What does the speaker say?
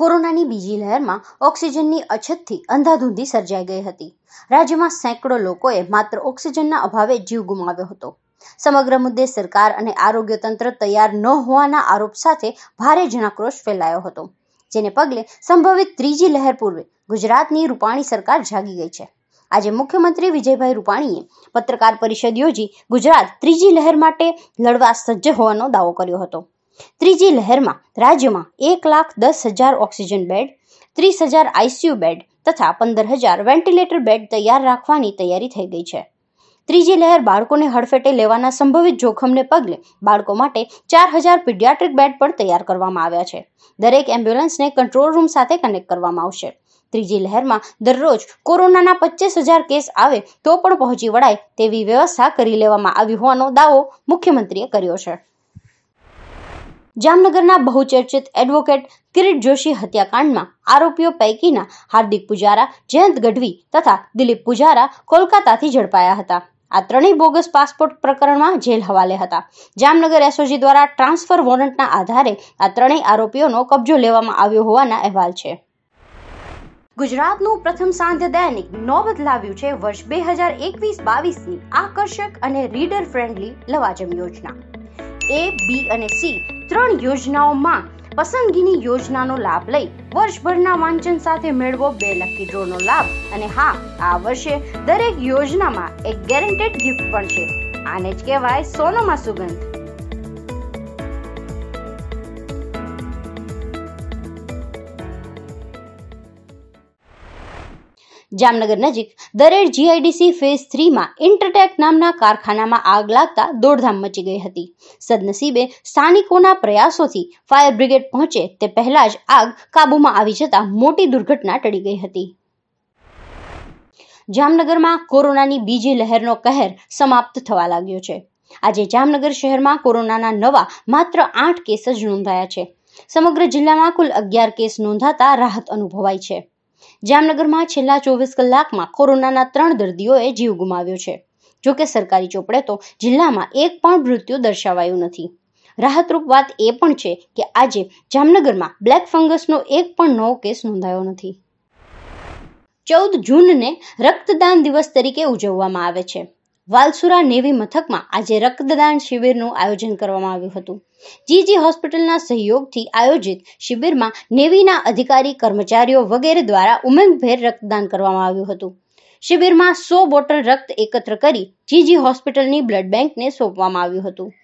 કોરોનાની બીજી લહેરમાં ઓક્સિજનની અછતથી અંધાધૂંધી સર્જાઈ ગઈ હતી રાજ્યમાં સેંકડો લોકોએ માત્ર ઓક્સિજનના અભાવે જીવ ગુમાવ્યો હતો સમગ્ર મુદ્દે સરકાર અને આરોગ્ય તંત્ર તૈયાર ન હોવાના આરોપ સાથે ભારે જનાક્રોશ ફેલાયો હતો જેને પગલે સંભવિત ત્રીજી લહેર પૂર્વે ગુજરાતની રૂપાણી સરકાર જાગી ગઈ છે આજે મુખ્યમંત્રી વિજયભાઈ રૂપાણીએ પત્રકાર પરિષદ યોજી ગુજરાત ત્રીજી લહેર માટે લડવા સજ્જ હોવાનો દાવો કર્યો હતો ત્રીજી લહેરમાં રાજ્યમાં એક લાખ દસ હજાર ઓક્સિજન બેડ ત્રીસ હજાર આઈસીયુ બેડ તથા પંદર હજાર વેન્ટિલેટર બેડ તૈયાર રાખવાની તૈયારી થઈ ગઈ છે ત્રીજી લહેર બાળકોને હડફેટે લેવાના સંભવિત જોખમને પગલે બાળકો માટે ચાર હજાર પીડિયાટ્રિક બેડ પણ તૈયાર કરવામાં આવ્યા છે દરેક એમ્બ્યુલન્સને કંટ્રોલ રૂમ સાથે કનેક્ટ કરવામાં આવશે ત્રીજી લહેરમાં દરરોજ કોરોનાના પચીસ હજાર કેસ આવે તો પણ પહોંચી વળાય તેવી વ્યવસ્થા કરી લેવામાં આવી હોવાનો દાવો મુખ્યમંત્રીએ કર્યો છે જામનગરના બહુચર્ચિત એડવોકેટ કિરીટ જોશી હત્યાકાંડમાં આરોપીઓ પૈકીના હાર્દિક પુજારા જયંત ગઢવી તથા દિલીપ પુજારા કોલકાતાથી ઝડપાયા હતા આ ત્રણેય બોગસ પાસપોર્ટ પ્રકરણમાં જેલ હવાલે હતા જામનગર એસઓજી દ્વારા ટ્રાન્સફર વોરંટના આધારે આ ત્રણેય આરોપીઓનો કબજો લેવામાં આવ્યો હોવાના અહેવાલ છે ગુજરાતનું પ્રથમ સાંધ્ય દૈનિક નોબત લાવ્યું છે વર્ષ બે હજાર એકવીસ બાવીસ ની આકર્ષક અને રીડર ફ્રેન્ડલી લવાજમ યોજના એ બી અને સી ત્રણ યોજનાઓમાં પસંદગીની યોજનાનો લાભ લઈ વર્ષભરના વાંચન સાથે મેળવો બે લકી ડ્રોનો લાભ અને હા આ વર્ષે દરેક યોજનામાં એક ગેરંટેડ ગિફ્ટ પણ છે આને જ કહેવાય સોનોમાં સુગંધ જામનગર નજીક દરેડ જીઆઈડીસી ફેઝ થ્રીમાં ઇન્ટરટેક નામના કારખાનામાં આગ લાગતા દોડધામ મચી ગઈ હતી સદનસીબે સ્થાનિકોના પ્રયાસોથી ફાયર બ્રિગેડ પહોંચે તે પહેલા જ આગ કાબૂમાં આવી જતા મોટી દુર્ઘટના ટળી ગઈ હતી જામનગરમાં કોરોનાની બીજી લહેરનો કહેર સમાપ્ત થવા લાગ્યો છે આજે જામનગર શહેરમાં કોરોનાના નવા માત્ર આઠ કેસ જ નોંધાયા છે સમગ્ર જિલ્લામાં કુલ અગિયાર કેસ નોંધાતા રાહત અનુભવાય છે જામનગરમાં છેલ્લા ચોવીસ કલાકમાં કોરોનાના ત્રણ દર્દીઓએ જીવ ગુમાવ્યો છે જોકે સરકારી ચોપડે તો જિલ્લામાં એક પણ મૃત્યુ દર્શાવાયું નથી રાહતરૂપ વાત એ પણ છે કે આજે જામનગરમાં બ્લેક ફંગસનો એક પણ નવો કેસ નોંધાયો નથી ચૌદ જૂનને રક્તદાન દિવસ તરીકે ઉજવવામાં આવે છે વાલસુરા નેવી મથકમાં આજે રક્તદાન શિબિરનું આયોજન કરવામાં આવ્યું હતું જીજી હોસ્પિટલના સહયોગથી આયોજિત શિબિરમાં નેવીના અધિકારી કર્મચારીઓ વગેરે દ્વારા ઉમંગભેર રક્તદાન કરવામાં આવ્યું હતું શિબિરમાં સો બોટલ રક્ત એકત્ર કરી જીજી હોસ્પિટલની બ્લડ બેંકને સોંપવામાં આવ્યું હતું